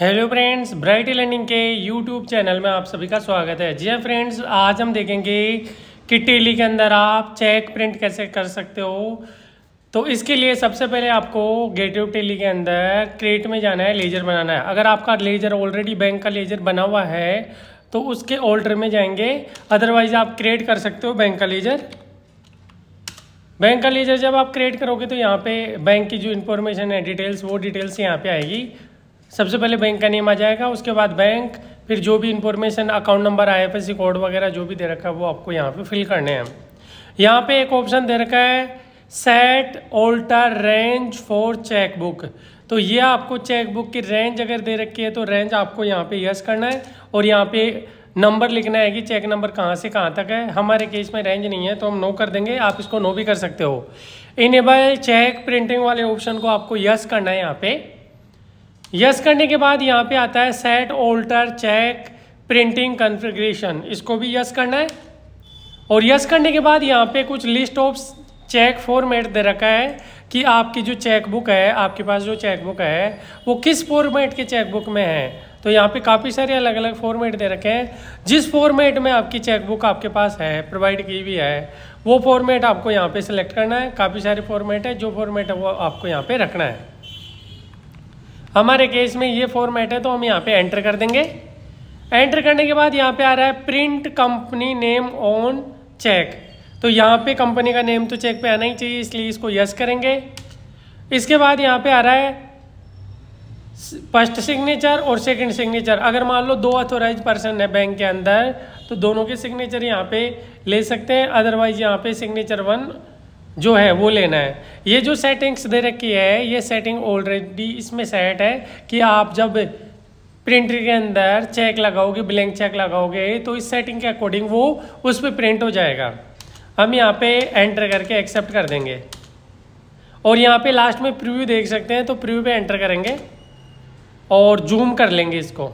hello friends Bright Learning के YouTube channel में आप सभी का स्वागत है जी फ्रेंड्स हाँ आज हम देखेंगे कि टेली e के अंदर आप चेक प्रिंट कैसे कर सकते हो तो इसके लिए सबसे पहले आपको ऑफ टेली e के अंदर क्रेट में जाना है लेजर बनाना है अगर आपका लेजर ऑलरेडी बैंक का लेजर बना हुआ है तो उसके ऑल्डर में जाएंगे अदरवाइज आप क्रिएट कर सकते हो बैंक का लेजर बैंक का लेजर जब आप क्रिएट करोगे तो यहाँ पे बैंक की जो इन्फॉर्मेशन है डिटेल्स वो डिटेल्स यहाँ पे आएगी सबसे पहले बैंक का नेम आ जाएगा उसके बाद बैंक फिर जो भी information account number I F code वगैरह जो भी दे रखा है वो आपको यहाँ पे फिल करने हैं यहाँ पे एक ऑप्शन दे रखा है set alter range for chequebook तो ये आपको चेकबुक की रेंज अगर दे रखी है तो रेंज आपको यहाँ पे यस करना है और यहाँ पे नंबर लिखना है कि चेक नंबर कहाँ से कहाँ तक है हमारे केस में रेंज नहीं है तो हम नो कर देंगे आप इसको नो भी कर सकते हो इनेबल चेक प्रिंटिंग वाले ऑप्शन को आपको यस करना है यहाँ पे यस करने के बाद यहाँ पे आता है set alter cheque printing configuration इसको भी यस करना है और यस करने के बाद यहाँ पे कुछ लिस्ट ऑफ चेक फॉर्मेट दे रखा है कि आपकी जो चेकबुक है आपके पास जो चेकबुक है वो किस फॉर्मेट के चेकबुक में है तो यहाँ पे काफ़ी सारे अलग अलग फॉर्मेट दे रखे हैं जिस फॉर्मेट में आपकी चेकबुक आपके पास है प्रोवाइड की भी है वो फॉर्मेट आपको यहाँ पे सिलेक्ट करना है काफ़ी सारे फॉर्मेट है जो फॉर्मेट है वो आपको यहाँ पे रखना है हमारे केस में ये फॉर्मेट है तो हम यहाँ पे एंटर कर देंगे एंटर करने के बाद यहाँ पे आ रहा है print company name on cheque तो यहाँ पे कंपनी का नेम तो चेक पे आना ही चाहिए इसलिए इसको यस करेंगे इसके बाद यहाँ पे आ रहा है फर्स्ट सिग्नेचर और सेकंड सिग्नेचर अगर मान लो दो अथोराइज पर्सन है बैंक के अंदर तो दोनों के सिग्नेचर यहाँ पे ले सकते हैं अदरवाइज यहाँ पे सिग्नेचर वन जो है वो लेना है ये जो सेटिंग्स दे रखी है ये सेटिंग ऑलरेडी इसमें सेट है कि आप जब प्रिंटर के अंदर चेक लगाओगे ब्लैंक चेक लगाओगे तो इस सेटिंग के अकॉर्डिंग वो उस पर प्रिंट हो जाएगा हम यहाँ पे एंटर करके एक्सेप्ट कर देंगे और यहाँ पे लास्ट में प्रीव्यू देख सकते हैं तो प्रीव्यू पे एंटर करेंगे और जूम कर लेंगे इसको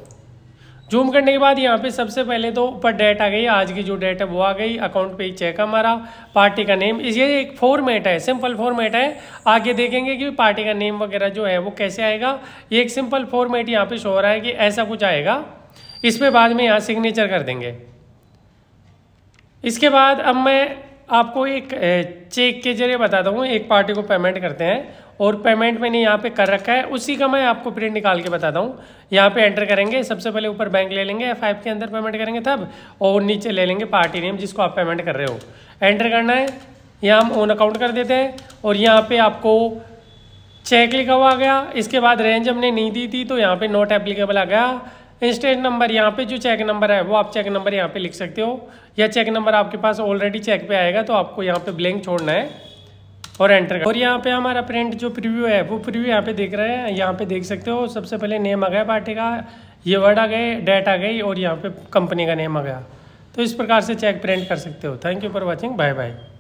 जूम करने के बाद यहाँ पे सबसे पहले तो ऊपर डेट आ गई आज की जो डेट है वो आ गई अकाउंट पे चेक हमारा पार्टी का नेम ये एक फॉर्मेट है सिंपल फॉर्मेट है आगे देखेंगे कि पार्टी का नेम वगैरह जो है वो कैसे आएगा ये एक सिंपल फॉर्मेट यहाँ पे शो हो रहा है कि ऐसा कुछ आएगा इस पर बाद में यहाँ सिग्नेचर कर देंगे इसके बाद अब मैं आपको एक चेक के जरिए बता दूँ एक पार्टी को पेमेंट करते हैं और पेमेंट मैंने यहाँ पे कर रखा है उसी का मैं आपको प्रिंट निकाल के बता दूँ यहाँ पे एंटर करेंगे सबसे पहले ऊपर बैंक ले लेंगे एफ के अंदर पेमेंट करेंगे तब और नीचे ले लेंगे पार्टी नेम जिसको आप पेमेंट कर रहे हो एंटर करना है यहाँ हम ओन अकाउंट कर देते हैं और यहाँ पर आपको चेक लिखा हुआ आ गया इसके बाद रेंज हमने नहीं दी थी तो यहाँ पर नोट एप्लीकेबल आ गया इंस्टेंट नंबर यहाँ पे जो चेक नंबर है वो आप चेक नंबर यहाँ पे लिख सकते हो या चेक नंबर आपके पास ऑलरेडी चेक पे आएगा तो आपको यहाँ पे ब्लैंक छोड़ना है और एंटर कर और यहाँ पे हमारा प्रिंट जो प्रीव्यू है वो प्रीव्यू यहाँ पे देख रहे हैं यहाँ पे देख सकते हो सबसे पहले नेम आ गया पार्टी का ये वर्ड आ गए डेट आ गई और यहाँ पे कंपनी का नेम आ गया तो इस प्रकार से चेक प्रिंट कर सकते हो thank you for watching bye bye